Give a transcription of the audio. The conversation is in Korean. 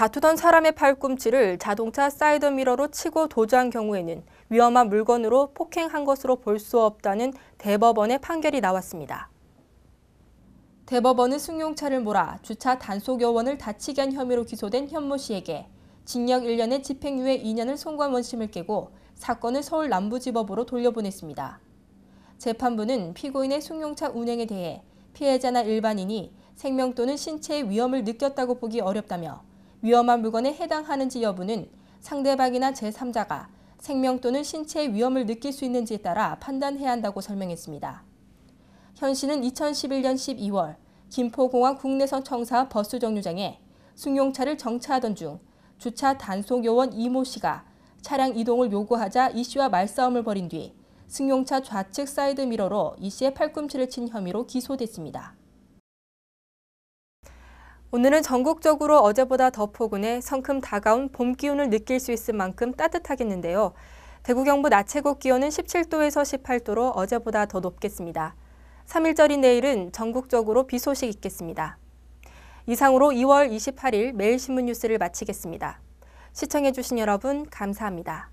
다투던 사람의 팔꿈치를 자동차 사이드미러로 치고 도주한 경우에는 위험한 물건으로 폭행한 것으로 볼 수 없다는 대법원의 판결이 나왔습니다. 대법원은 승용차를 몰아 주차 단속 요원을 다치게 한 혐의로 기소된 현모 씨에게 징역 1년에 집행유예 2년을 송고 원심을 깨고 사건을 서울 남부지법으로 돌려보냈습니다. 재판부는 피고인의 승용차 운행에 대해 피해자나 일반인이 생명 또는 신체의 위험을 느꼈다고 보기 어렵다며 위험한 물건에 해당하는지 여부는 상대방이나 제3자가 생명 또는 신체의 위험을 느낄 수 있는지에 따라 판단해야 한다고 설명했습니다. 현 씨는 2011년 12월 김포공항 국내선 청사 버스 정류장에 승용차를 정차하던 중 주차 단속 요원 이모 씨가 차량 이동을 요구하자 이 씨와 말싸움을 벌인 뒤 승용차 좌측 사이드 미러로 이 씨의 팔꿈치를 친 혐의로 기소됐습니다. 오늘은 전국적으로 어제보다 더 포근해 성큼 다가온 봄 기운을 느낄 수 있을 만큼 따뜻하겠는데요. 대구 경부낮 최고 기온은 17도에서 18도로 어제보다 더 높겠습니다. 3일절인 내일은 전국적으로 비 소식 있겠습니다. 이상으로 2월 28일 매일신문 뉴스를 마치겠습니다. 시청해주신 여러분 감사합니다.